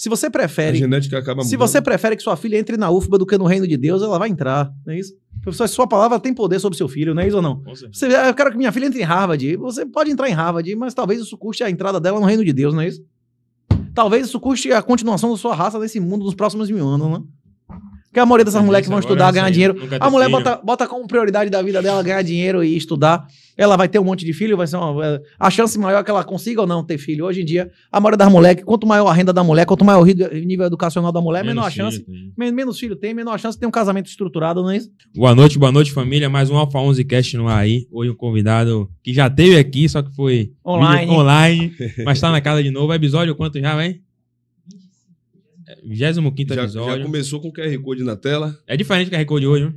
Se você prefere. A genética acaba mudando. Se você prefere que sua filha entre na UFBA do que no reino de Deus, ela vai entrar, não é isso? Professor, sua palavra tem poder sobre seu filho, não é isso ou não? Você, ah, eu quero que minha filha entre em Harvard. Você pode entrar em Harvard, mas talvez isso custe a entrada dela no reino de Deus, não é isso? Talvez isso custe a continuação da sua raça nesse mundo nos próximos mil anos, não é? Porque a maioria dessas mulheres que vão estudar, ganhar dinheiro. A mulher bota, bota como prioridade da vida dela ganhar dinheiro e estudar. Ela vai ter um monte de filho, vai ser uma, é, a chance maior é que ela consiga ou não ter filho. Hoje em dia, a maioria das mulheres, quanto maior a renda da mulher, quanto maior o nível educacional da mulher, menor a chance. Menos filho tem, menor a chance de ter um casamento estruturado, não é isso? Boa noite, boa noite, família. Mais um Alfa 11 Cast no ar aí. Hoje um convidado que já teve aqui, só que foi online, online mas tá na casa de novo. Episódio quanto já, hein? 25 já, episódio. Já começou com o QR Code na tela. É diferente do QR Code hoje, né?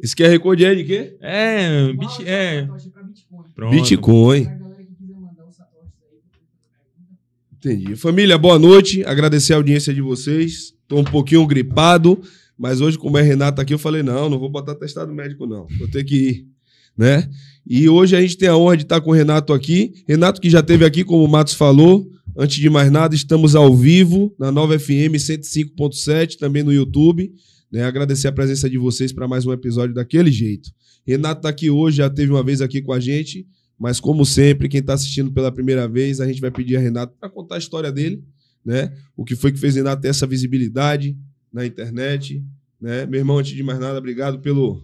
Esse QR Code é de quê? É, bit, é. Bitcoin. Pronto. Bitcoin. Entendi. Família, boa noite. Agradecer a audiência de vocês. Tô um pouquinho gripado, mas hoje, como é Renato aqui, eu falei: não, não vou botar testado médico, não. Vou ter que ir né? E hoje a gente tem a honra de estar com o Renato aqui. Renato que já esteve aqui, como o Matos falou, Antes de mais nada, estamos ao vivo na Nova FM 105.7, também no YouTube. Né? Agradecer a presença de vocês para mais um episódio daquele jeito. Renato está aqui hoje, já teve uma vez aqui com a gente, mas como sempre, quem está assistindo pela primeira vez, a gente vai pedir a Renato para contar a história dele, né? O que foi que fez Renato ter essa visibilidade na internet, né? Meu irmão, antes de mais nada, obrigado pelo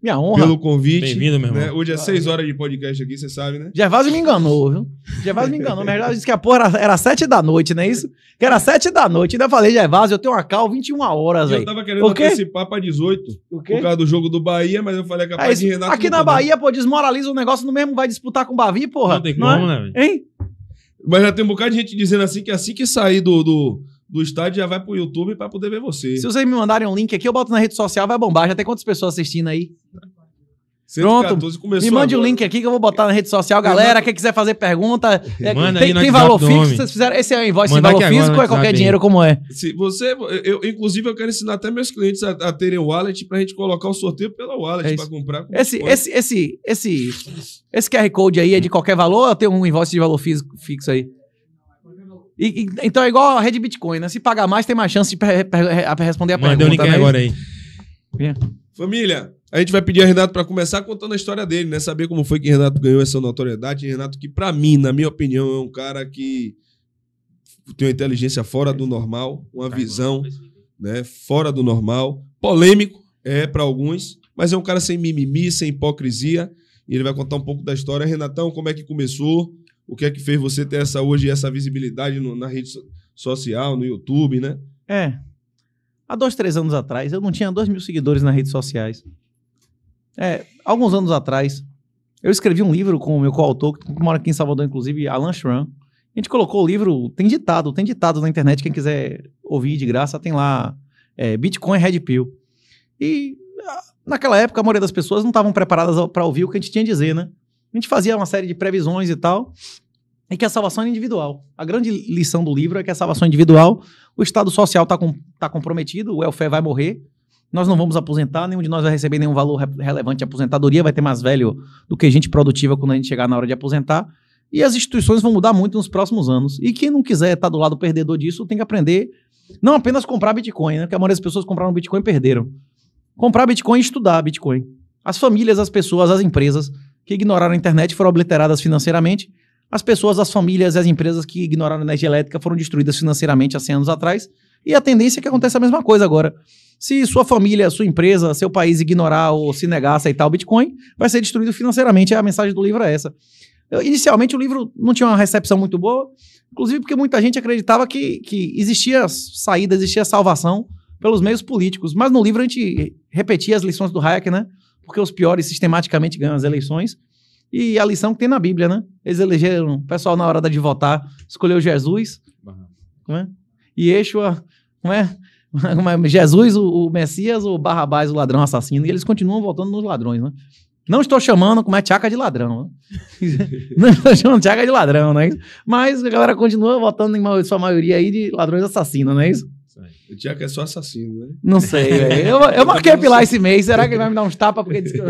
minha honra. Pelo convite. Bem-vindo, meu irmão. Né? Hoje é 6 horas de podcast aqui, você sabe, né? Gervásio me enganou, viu? Gervásio me enganou. Mercado disse que a porra era 7 da noite, não é isso? Que era 7 da noite. Ainda falei, Gervásio, eu tenho uma cal 21 horas aí. Eu tava querendo participar pra 18. O quê? Por causa do jogo do Bahia, mas eu falei que a é de Renato. Aqui na tá Bahia, pô, desmoraliza o negócio, não mesmo vai disputar com o Bavi, porra. Não tem como, não é? né? Hein? Mas já tem um bocado de gente dizendo assim que assim que sair do, do do estádio já vai pro YouTube para poder ver você. Se vocês me mandarem um link aqui, eu boto na rede social, vai bombar. Já tem quantas pessoas assistindo aí? 114, Pronto, me mande o um link aqui que eu vou botar na rede social, galera. Quem quiser fazer pergunta, é, tem, tem valor fixo. Vocês fizeram esse é invoice de valor físico ou é qualquer dinheiro aí. como é? Se você, eu, inclusive, eu quero ensinar até meus clientes a, a terem o wallet pra gente colocar o sorteio pela wallet é para comprar. Esse, com esse, esse, esse, esse QR Code aí é de qualquer valor ou tem um invoice de valor fixo aí? E, e, então é igual a rede Bitcoin, né? Se pagar mais, tem mais chance de per, per, per, responder a pergunta. Mandei o link agora aí. Família, a gente vai pedir a Renato para começar contando a história dele, né? Saber como foi que Renato ganhou essa notoriedade. Renato, que para mim, na minha opinião, é um cara que tem uma inteligência fora do normal, uma tá, visão né, fora do normal, polêmico é para alguns, mas é um cara sem mimimi, sem hipocrisia. E ele vai contar um pouco da história. Renatão, como é que começou? O que é que fez você ter essa hoje essa visibilidade no, na rede social, no YouTube, né? É. Há dois, três anos atrás, eu não tinha dois mil seguidores nas redes sociais. É, alguns anos atrás, eu escrevi um livro com o meu coautor, que mora aqui em Salvador, inclusive, Alan Schramm. A gente colocou o livro, tem ditado, tem ditado na internet, quem quiser ouvir de graça, tem lá é, Bitcoin Red Pill. E naquela época, a maioria das pessoas não estavam preparadas para ouvir o que a gente tinha a dizer, né? a gente fazia uma série de previsões e tal, e que é a salvação é individual. A grande lição do livro é que a salvação é individual, o estado social está com, tá comprometido, o welfare vai morrer, nós não vamos aposentar, nenhum de nós vai receber nenhum valor re relevante de aposentadoria, vai ter mais velho do que gente produtiva quando a gente chegar na hora de aposentar. E as instituições vão mudar muito nos próximos anos. E quem não quiser estar tá do lado perdedor disso tem que aprender não apenas comprar Bitcoin, né? Porque a maioria das pessoas compraram Bitcoin e perderam. Comprar Bitcoin e estudar Bitcoin. As famílias, as pessoas, as empresas que ignoraram a internet foram obliteradas financeiramente. As pessoas, as famílias e as empresas que ignoraram a energia elétrica foram destruídas financeiramente há 100 anos atrás. E a tendência é que aconteça a mesma coisa agora. Se sua família, sua empresa, seu país ignorar ou se negar a aceitar o Bitcoin, vai ser destruído financeiramente. A mensagem do livro é essa. Eu, inicialmente, o livro não tinha uma recepção muito boa, inclusive porque muita gente acreditava que, que existia saída, existia salvação pelos meios políticos. Mas no livro a gente repetia as lições do Hayek, né? porque os piores sistematicamente ganham as eleições. E a lição que tem na Bíblia, né? Eles elegeram, o pessoal na hora de votar, escolheu Jesus, uhum. é? e Yeshua, como é? Jesus, o, o, Messias, o Barrabás, o ladrão assassino, e eles continuam votando nos ladrões, né? Não estou chamando como é Tchaca de ladrão. Né? Não estou chamando Tchaca de ladrão, não é isso? Mas a galera continua votando em sua maioria aí de ladrões assassinos, não é isso? É. O Tiago é só assassino, né? Não sei, velho. Eu, eu marquei pilar esse mês. Será que ele vai me dar uns tapas? Porque disse que eu...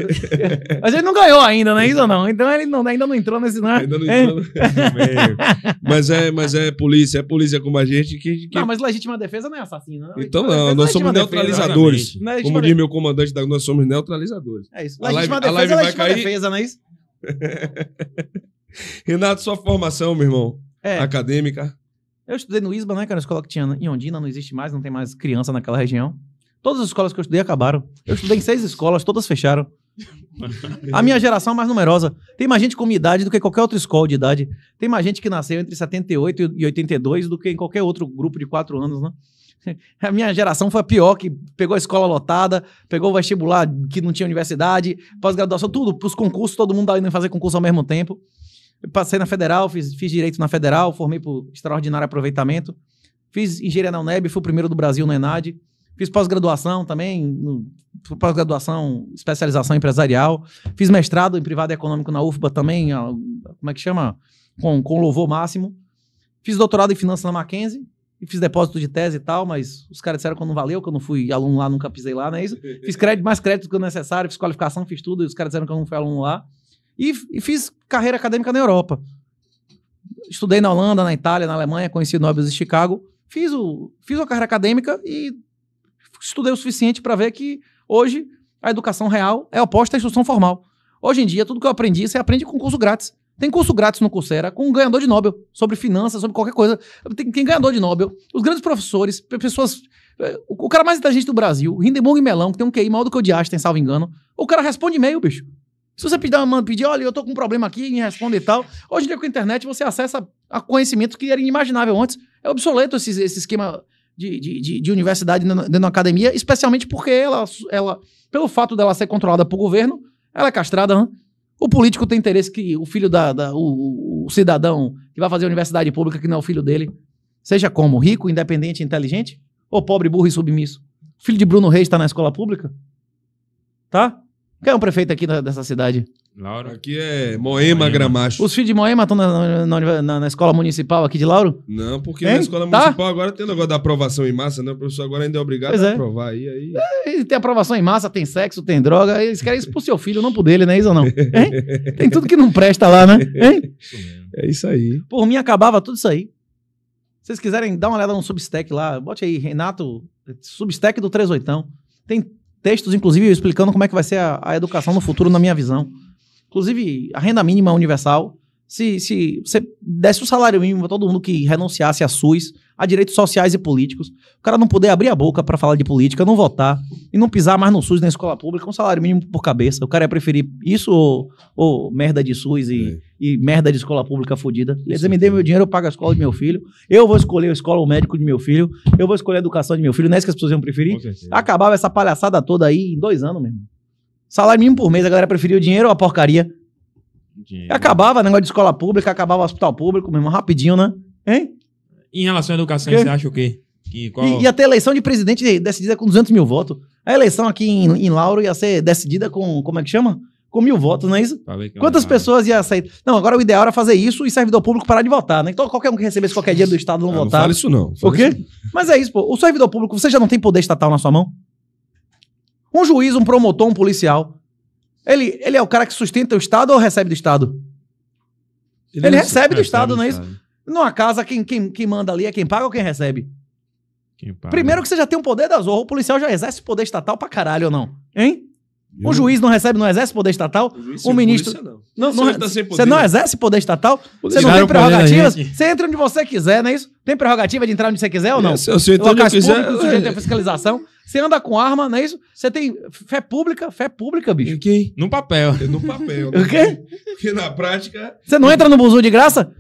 Mas ele não ganhou ainda, não é isso ou não? Então ele não, ainda não entrou nesse. Não é? Ainda não entrou. É. mas, é, mas é polícia, é polícia como a gente. Que, que... Não, mas legítima defesa não é assassino. Né? Então não. Então não, nós é somos neutralizadores. Defesa, como diz meu comandante, da... nós somos neutralizadores. É isso. Legítima a live, defesa a live é legítima vai cair... defesa, não é isso? Renato, sua formação, meu irmão? É. Acadêmica? Eu estudei no ISBA, né, cara? Escola que tinha em Ondina, não existe mais, não tem mais criança naquela região. Todas as escolas que eu estudei acabaram. Eu estudei em seis escolas, todas fecharam. A minha geração é mais numerosa. Tem mais gente com idade do que qualquer outra escola de idade. Tem mais gente que nasceu entre 78 e 82 do que em qualquer outro grupo de quatro anos, né? A minha geração foi a pior, que pegou a escola lotada, pegou o vestibular que não tinha universidade, pós-graduação, tudo, os concursos, todo mundo tá indo fazer concurso ao mesmo tempo passei na federal, fiz, fiz direito na federal, formei por extraordinário aproveitamento. Fiz engenharia na UNEB, fui o primeiro do Brasil no ENAD. Fiz pós-graduação também, pós-graduação, especialização empresarial. Fiz mestrado em privado econômico na UFBA também, como é que chama? Com, com louvor máximo. Fiz doutorado em finanças na Mackenzie. E fiz depósito de tese e tal, mas os caras disseram que eu não valeu, que eu não fui aluno lá, nunca pisei lá, não é isso? Fiz crédito, mais crédito do que o necessário, fiz qualificação, fiz tudo, e os caras disseram que eu não fui aluno lá. E, e fiz carreira acadêmica na Europa. Estudei na Holanda, na Itália, na Alemanha, conheci Nobres de Chicago. Fiz, o, fiz a carreira acadêmica e estudei o suficiente para ver que hoje a educação real é oposta à instrução formal. Hoje em dia, tudo que eu aprendi, você aprende com curso grátis. Tem curso grátis no Coursera com um ganhador de Nobel sobre finanças, sobre qualquer coisa. Tem, tem ganhador de Nobel, os grandes professores, pessoas. Eh, o, o cara mais inteligente do Brasil, Hindenburg e Melão, que tem um QI maior do que o de Einstein, salvo engano. O cara responde e-mail, bicho. Se você pedir, uma, pedir, olha, eu tô com um problema aqui, me responde e tal. Hoje em dia, com a internet, você acessa a conhecimento que era inimaginável antes. É obsoleto esse, esse esquema de, de, de, de universidade dentro da academia, especialmente porque ela, ela, pelo fato dela ser controlada por governo, ela é castrada, né? O político tem interesse que o filho da. da o, o, cidadão que vai fazer a universidade pública, que não é o filho dele, seja como, rico, independente, inteligente, ou pobre, burro e submisso. O filho de Bruno Reis está na escola pública? Tá? Quem é o prefeito aqui da, dessa cidade? Lauro. Aqui é Moema, Moema. Gramacho. Os filhos de Moema estão na, na, na, na, escola municipal aqui de Lauro? Não, porque hein? na escola tá? municipal agora tem o negócio da aprovação em massa, né? O professor agora ainda é obrigado pois a é. aprovar aí. aí... É, tem aprovação em massa, tem sexo, tem droga. Eles querem isso pro seu filho, não pro dele, né? Isso ou não? Hein? Tem tudo que não presta lá, né? Hein? É isso aí. Por mim acabava tudo isso aí. Se vocês quiserem dar uma olhada no Substack lá, bote aí, Renato, Substack do 38. Tem textos, inclusive, explicando como é que vai ser a, a educação no futuro, na minha visão. Inclusive, a renda mínima universal. Se, se você desse o salário mínimo para todo mundo que renunciasse à SUS, a direitos sociais e políticos. O cara não poder abrir a boca para falar de política, não votar e não pisar mais no SUS na escola pública, é um salário mínimo por cabeça. O cara ia preferir isso ou, ou merda de SUS e, é. e merda de escola pública fodida. Ele me dê meu dinheiro, eu pago a escola de meu filho, eu vou escolher a escola, o médico de meu filho, eu vou escolher a educação de meu filho, não é isso que as pessoas iam preferir? Acabava essa palhaçada toda aí em dois anos mesmo. Salário mínimo por mês, a galera preferia o dinheiro ou a porcaria? Dinheiro. Acabava negócio de escola pública, acabava o hospital público mesmo, rapidinho, né? Hein? Em relação à educação, que? você acha o quê? Que, qual... e, até eleição de presidente decidida com 200 mil votos. A eleição aqui em, em Lauro ia ser decidida com, como é que chama? Com mil votos, não é isso? É Quantas pessoas ia aceitar? Não, agora o ideal era fazer isso e servidor público parar de votar, né? Então qualquer um que recebesse qualquer dia do Estado não ah, votar. Não fala isso não. Fala o quê? Isso. Mas é isso, pô. O servidor público, você já não tem poder estatal na sua mão? Um juiz, um promotor, um policial. Ele, ele é o cara que sustenta o Estado ou recebe do Estado? Ele, ele é recebe, recebe do Estado, não é isso? Estado. Numa casa, quem, quem, quem manda ali é quem paga ou quem recebe? Quem paga. Primeiro que você já tem o um poder da zorra, o policial já exerce poder estatal pra caralho ou não? Hein? Eu... O juiz não recebe, não exerce poder estatal. O, juiz, o ministro. Polícia, não. Não, não, você, não tá exerce poder estatal? Você não tem prerrogativas? Você entra onde você quiser, não é isso? Tem prerrogativa de entrar onde você quiser ou não? É, se, se quiser, é... sujeito à fiscalização. Você anda com arma, não é isso? Você tem fé pública, fé pública, bicho. Okay. No papel. No papel. O quê? Porque na prática. Você não entra no buzu de graça?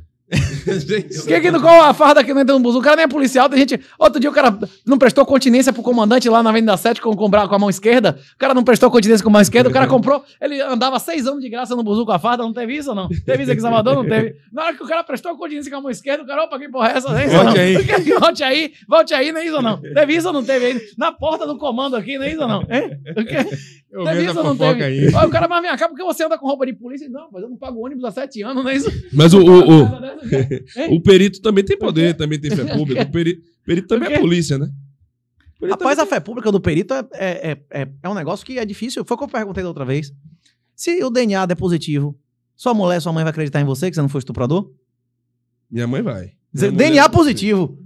gente, que é que não qual a farda que não entra no buzu? O cara nem é policial, tem gente. Outro dia o cara não prestou continência pro comandante lá na venda 7 com, com, com a mão esquerda. O cara não prestou continência com a mão esquerda, o cara comprou. Ele andava seis anos de graça no buzu com a farda, não teve isso ou não? Teve isso aqui em Salvador? Não teve. Na hora que o cara prestou continência com a mão esquerda, o cara, opa, que porra é essa? Né? Volte aí. Volte aí, volte aí, não é isso ou não? Teve isso ou não teve aí? Na porta do comando aqui, não é isso ou não? Eu teve isso ou não teve? Aí. Olha, o cara, mas vem cá, porque você anda com roupa de polícia? Não, mas eu não pago ônibus há sete anos, não é isso? Mas o, o, o, é. O perito também tem poder, também tem fé pública. O perito, perito também é polícia, né? Rapaz, a fé pública do perito é, é, é, é, é um negócio que é difícil. Foi o que eu perguntei da outra vez. Se o DNA é positivo, sua mulher, sua mãe vai acreditar em você que você não foi estuprador? Minha mãe vai. Minha DNA positivo.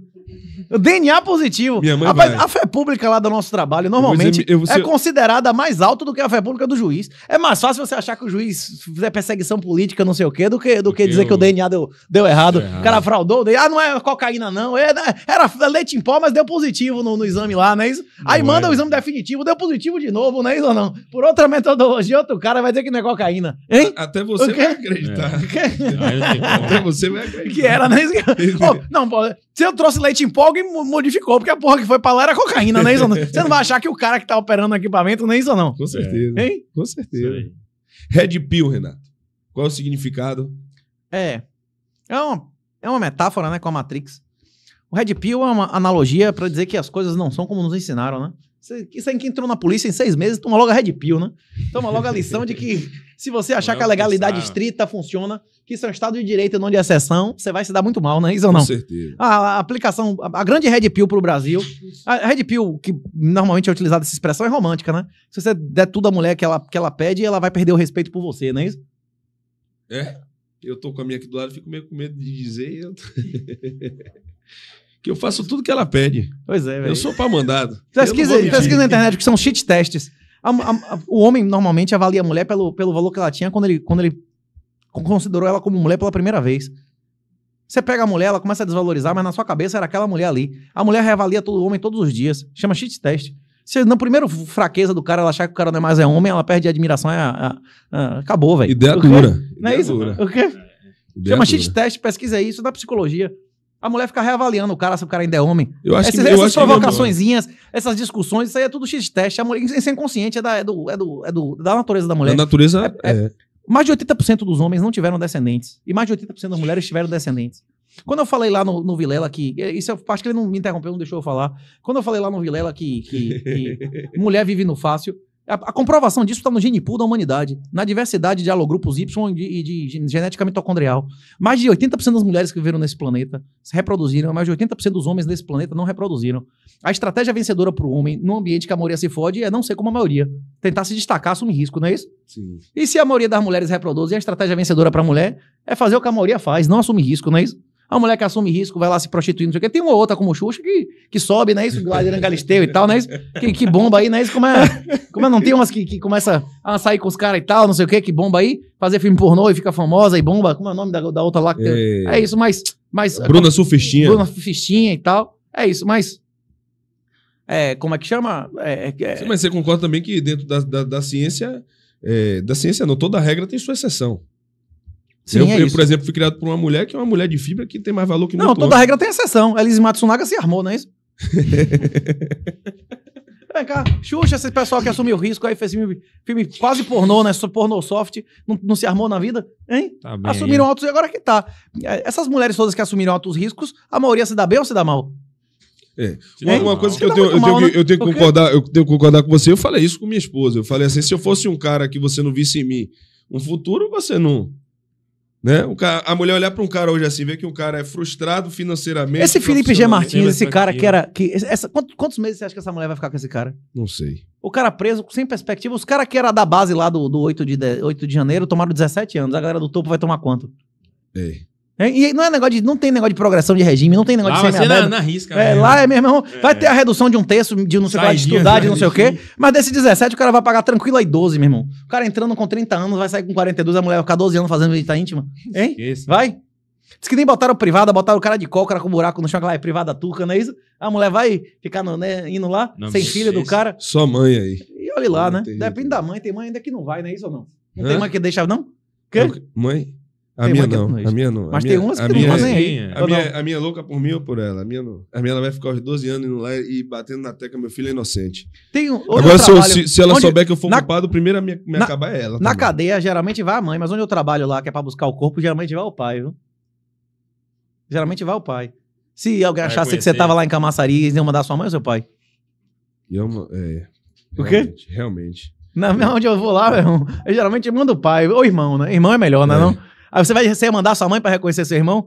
DNA positivo. Minha mãe Rapaz, vai. a fé pública lá do nosso trabalho normalmente dizer, é ser... é considerada mais alta do que a fé pública do juiz. É mais fácil você achar que o juiz fizer é perseguição política, não sei o quê, do que, do que, dizer eu... que o DNA deu, deu errado. O cara fraudou. Ah, não é cocaína, não. É, né, era, leite em pó, mas deu positivo no, no exame lá, né, não é isso? Não Aí é. manda o exame definitivo, deu positivo de novo, não é isso ou não? Por outra metodologia, outro cara vai dizer que não é cocaína. Hein? Até você vai acreditar. É. Até você vai acreditar. Que era, né, não é isso? oh, não, se eu trouxe leite empolga e modificou, porque a porra que foi pra lá era cocaína, né isso Você não vai achar que o cara que tá operando o equipamento nem é isso não? Com é. certeza. É. Hein? Com certeza. Red Pill, Renato. Qual é o significado? É. É uma, é uma metáfora, né, com a Matrix. O Red Pill é uma analogia para dizer que as coisas não são como nos ensinaram, né? Isso aí que entrou na polícia em seis meses, toma logo a Red Pill, né? Toma logo a lição de que se você achar que a legalidade estrita funciona, que isso é um Estado de Direito e não de exceção, você vai se dar muito mal, né? Isso ou não? Com certeza. A, a aplicação, a, a, grande Red Pill para o Brasil, a Red Pill, que normalmente é utilizada essa expressão, é romântica, né? Se você der tudo à mulher que ela, que ela pede, ela vai perder o respeito por você, não é isso? É. Eu tô com a minha aqui do lado, fico meio com medo de dizer. Eu... que eu faço tudo que ela pede. Pois é, velho. Tá eu sou pá-mandado. Pesquisa, pesquisa na internet, que são cheat tests. A, a, a, o homem normalmente avalia a mulher pelo, pelo valor que ela tinha quando ele, quando ele considerou ela como mulher pela primeira vez. Você pega a mulher, ela começa a desvalorizar, mas na sua cabeça era aquela mulher ali. A mulher reavalia todo homem todos os dias. Chama cheat test. Se na primeira fraqueza do cara ela achar que o cara não é mais é homem, ela perde a admiração. É, é, é, acabou, velho. Ideia dura. Não é isso? Dura. O quê? Ideia Chama dura. shit test, pesquisa isso na psicologia. A mulher fica reavaliando o cara se o cara ainda é homem. Eu acho essas, que, eu essas provocaçõezinhas, essas discussões, isso aí é tudo x-teste. A mulher, isso é inconsciente, é da, é do, é do, é do, da natureza da mulher. Da natureza, é, é. é. Mais de 80% dos homens não tiveram descendentes. E mais de 80% das mulheres tiveram descendentes. Quando eu falei lá no, no Vilela que. É, isso é parte que ele não me interrompeu, não deixou eu falar. Quando eu falei lá no Vilela que, que, que mulher vive no fácil, a, a comprovação disso está no gene pool da humanidade, na diversidade de alogrupos Y e de, de, de genética mitocondrial. Mais de 80% das mulheres que viveram nesse planeta se reproduziram, mais de 80% dos homens nesse planeta não reproduziram. A estratégia vencedora para o homem, num ambiente que a maioria se fode, é não ser como a maioria. Tentar se destacar, assumir risco, não é isso? Sim. E se a maioria das mulheres reproduz, e a estratégia vencedora para a mulher é fazer o que a maioria faz, não assumir risco, não é isso? A mulher que assume risco, vai lá se prostituir não sei o quê. Tem uma outra como Xuxa que, que sobe, né? Isso, Gladiana Galisteu e tal, né? Isso, que, que bomba aí, né? Isso, como é, como é, não tem umas que, que começa a sair com os caras e tal, não sei o quê, que bomba aí. Fazer filme pornô e fica famosa e bomba. Como é o nome da, da outra lá? Que tem... É isso, mas... mas Bruna Surfistinha. Bruna Surfistinha e tal. É isso, mas... É, como é que chama? É, é, é... Sim, mas você concorda também que dentro da, da, da ciência... É, da ciência não, toda regra tem sua exceção. Sim, eu, é eu por exemplo, fui criado por uma mulher que é uma mulher de fibra que tem mais valor que Não, toda regra tem exceção. Elise Matsunaga se armou, não é isso? Vem cá, Xuxa, esse pessoal que assumiu risco aí fez filme, filme quase pornô, né? Pornô soft, não, não, se armou na vida, hein? Tá bem, Assumiram altos e agora que tá. É, essas mulheres todas que assumiram altos riscos, a maioria se dá bem ou se dá mal? É. Uma, uma coisa que eu tenho, eu, mal, né? que eu tenho, que, né? concordar, eu tenho que concordar com você, eu falei isso com minha esposa. Eu falei assim: se eu fosse um cara que você não visse em mim um futuro, você não né? O cara, a mulher olhar para um cara hoje assim, ver que o cara é frustrado financeiramente. Esse Felipe G. Martins, esse cara que era. Que, essa, quantos, quantos, meses você acha que essa mulher vai ficar com esse cara? Não sei. O cara preso, sem perspectiva. Os caras que era da base lá do, do 8, de, 8 de janeiro tomaram 17 anos. A galera do topo vai tomar quanto? É. É, e não é negócio de, não tem negócio de progressão de regime, não tem negócio lá, ah, de ser Na, na risca, é, né? lá é, meu irmão, é. vai ter a redução de um terço de não sei o que, de estudar, de né? não sei o quê. Mas desse 17 o cara vai pagar tranquilo aí 12, meu irmão. O cara entrando com 30 anos, vai sair com 42, a mulher vai ficar 12 anos fazendo visita íntima. Hein? Esqueça. Vai? Diz que nem botaram privada, botaram o cara de coca, cara com buraco no chão, que lá é privada turca, não é isso? A mulher vai ficar no, né, indo lá, não, sem filha do cara. Só mãe aí. E olha lá, não, né? Depende jeito. da mãe, tem mãe ainda que não vai, não é isso ou não? Não Hã? tem mãe que deixa, não? Quê? Mãe? A minha, não, a é minha não. Mas tem umas que não fazem aí. A minha, a minha é louca por mim ou por ela? A minha não. A minha ela vai ficar os 12 anos indo lá e batendo na tecla, meu filho é inocente. Tem um, Agora, se, trabalho, se, se, ela onde, souber que eu for na, culpado, primeiro a minha, me na, acabar é ela. Na também. cadeia, geralmente vai a mãe, mas onde eu trabalho lá, que é pra buscar o corpo, geralmente vai o pai, viu? Geralmente vai o pai. Se alguém ah, achasse conhecer. que você tava lá em Camaçari, eles iam mandar sua mãe é ou seu pai? Eu, é, é, o quê? Realmente. Na, onde eu vou lá, meu irmão, eu geralmente mando o pai, ou irmão, né? Irmão é melhor, né? É. Não? Aí você vai você mandar sua mãe para reconhecer seu irmão?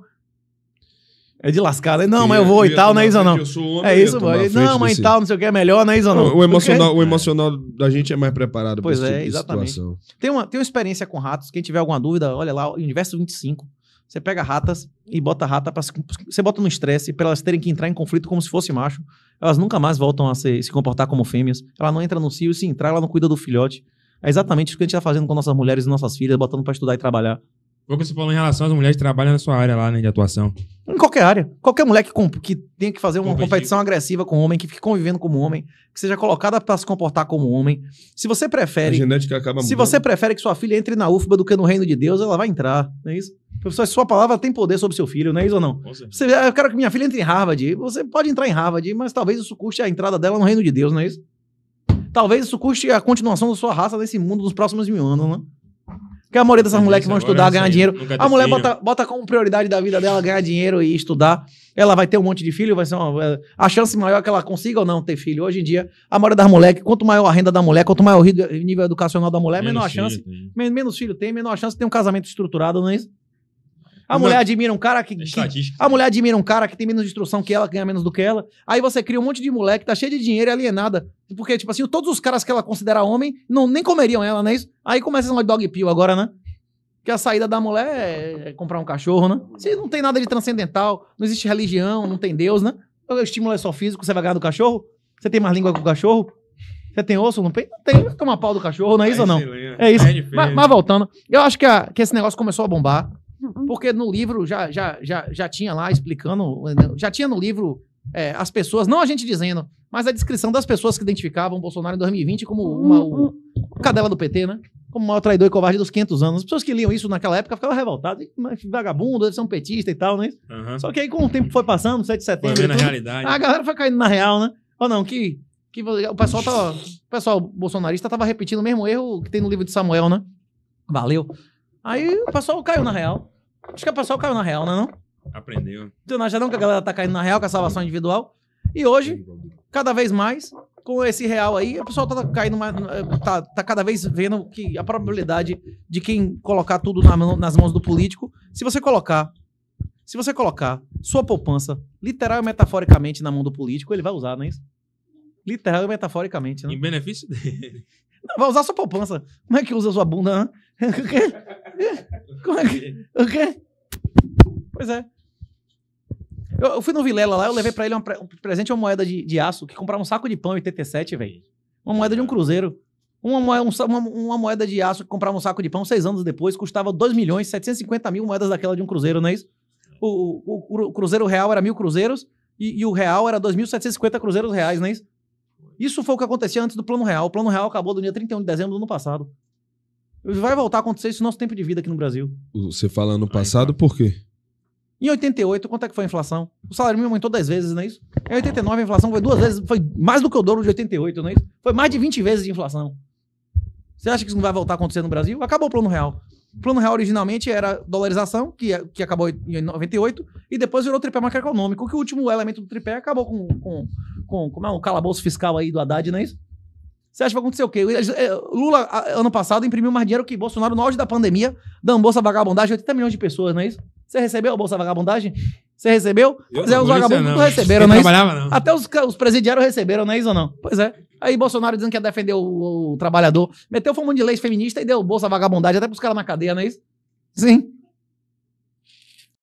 É de lascada. Não, mas eu vou e, tal, não é isso ou não? Eu sou homem, é isso, boy. Não, mas desse... tal, não sei o que, é melhor, não é isso ou não? O emocional, o é. emocional da gente é mais preparado Pois esse é, tipo é, exatamente. situação. Tem uma, tem uma experiência com ratos. Quem tiver alguma dúvida, olha lá, Universo 25. Você pega ratas e bota rata para Você bota no estresse para elas terem que entrar em conflito como se fosse macho. Elas nunca mais voltam a se, se comportar como fêmeas. Ela não entra no cio e se entrar, ela não cuida do filhote. É exatamente isso que a gente está fazendo com nossas mulheres e nossas filhas, botando para estudar e trabalhar. Foi o que você falou em relação às mulheres que trabalham na sua área lá, né, de atuação. Em qualquer área. Qualquer mulher que, que tenha que fazer uma Competir. competição agressiva com o homem, que fique convivendo como homem, que seja colocada para se comportar como homem. Se você prefere. A genética acaba mudando. Se você prefere que sua filha entre na UFBA do que no reino de Deus, ela vai entrar, não é isso? Professor, sua palavra tem poder sobre seu filho, não é isso ou não? Você, ah, eu quero que minha filha entre em Harvard. Você pode entrar em Harvard, mas talvez isso custe a entrada dela no reino de Deus, não é isso? Talvez isso custe a continuação da sua raça nesse mundo nos próximos mil anos, não é? Porque a maioria dessas é, mulheres que vão estudar, ganhar dinheiro. A mulher bota, né? bota como prioridade da vida dela ganhar dinheiro e estudar. Ela vai ter um monte de filho, vai ser uma, é, a chance maior é que ela consiga ou não ter filho. Hoje em dia, a maioria das mulheres, quanto maior a renda da mulher, quanto maior o nível educacional da mulher, menos menor a chance. Filho, né? menos filho tem, menor a chance de ter um casamento estruturado, não é isso? A mulher admira um cara que, que A mulher admira um cara que tem menos instrução que ela, ganha menos do que ela. Aí você cria um monte de mulher que tá cheia de dinheiro e alienada. Porque, tipo assim, todos os caras que ela considera homem não, nem comeriam ela, não é isso? Aí começa uma dog pill agora, né? Que a saída da mulher é, é comprar um cachorro, né? Se não tem nada de transcendental, não existe religião, não tem Deus, né? O então, estímulo é só físico, você vai ganhar do cachorro? Você tem mais língua que o cachorro? Você tem osso no peito? Tem, toma tomar pau do cachorro, não é isso é ou não? Excelente. Né? É isso. É mas, mas, voltando, eu acho que, a, que esse negócio começou a bombar. Porque no livro já, já, já, já tinha lá explicando, já tinha no livro é, as pessoas, não a gente dizendo, mas a descrição das pessoas que identificavam o Bolsonaro em 2020 como uma, o, uhum. o cadela do PT, né? Como o maior traidor e covarde dos 500 anos. As pessoas que liam isso naquela época ficavam revoltadas. Vagabundo, deve ser um petista e tal, né? Uhum. Só que aí, com o tempo foi passando, 7 de setembro. Foi tudo, realidade. A galera foi caindo na real, né? Ou não, que, que o pessoal tá, o pessoal bolsonarista tava repetindo o mesmo erro que tem no livro de Samuel, né? Valeu. Aí o pessoal caiu na real. Acho que o pessoal caiu na real, né? Não? Aprendeu. Então não acha não que a galera tá caindo na real com a salvação individual? E hoje, cada vez mais, com esse real aí, o pessoal tá caindo mais. Eh, tá, tá cada vez vendo que a probabilidade de quem colocar tudo na mão, nas mãos do político, se você colocar. Se você colocar sua poupança, literal e metaforicamente, na mão do político, ele vai usar, não é isso? Literal e metaforicamente, né? Em benefício dele. Não, vai usar sua poupança. Como é que usa sua bunda, né? Como é que. O quê? Pois é. Eu, eu fui no Vilela lá, eu levei para ele um, pre um presente, uma moeda de, de, aço, que comprava um saco de pão em 87, velho. Uma moeda de um cruzeiro. Uma moeda, uma, uma moeda de aço que comprava um saco de pão seis anos depois, custava 2 milhões 750 mil moedas daquela de um cruzeiro, não é isso? O, o, o cruzeiro real era mil cruzeiros e, e o real era 2.750 cruzeiros reais, não é isso? Isso foi o que acontecia antes do Plano Real. O Plano Real acabou no dia 31 de dezembro do ano passado. Vai voltar a acontecer isso no nosso tempo de vida aqui no Brasil. Você fala ano passado Aí, tá. por quê? Em 88, quanto é que foi a inflação? O salário mínimo aumentou 10 vezes, não é isso? Em 89, a inflação foi duas vezes, foi mais do que o dobro de 88, não é isso? Foi mais de 20 vezes de inflação. Você acha que isso não vai voltar a acontecer no Brasil? Acabou o plano real. O plano real originalmente era dolarização, que, que acabou em 98, e depois virou tripé macroeconômico, que o último elemento do tripé acabou com, com, com como é, um calabouço fiscal aí do Haddad, não é isso? Você acha que vai acontecer o quê? Lula, ano passado, imprimiu mais dinheiro que Bolsonaro no auge da pandemia, dando bolsa vagabundagem a 80 milhões de pessoas, não é isso? Você recebeu a bolsa vagabundagem? Você recebeu? pois é, os vagabundos não receberam, não é isso? Não. Até os, os presidiários receberam, não é isso ou não? Pois é. Aí Bolsonaro dizendo que ia defender o, o, trabalhador, meteu fumo de leis feminista e deu bolsa vagabundagem até pros caras na cadeia, não é isso? Sim.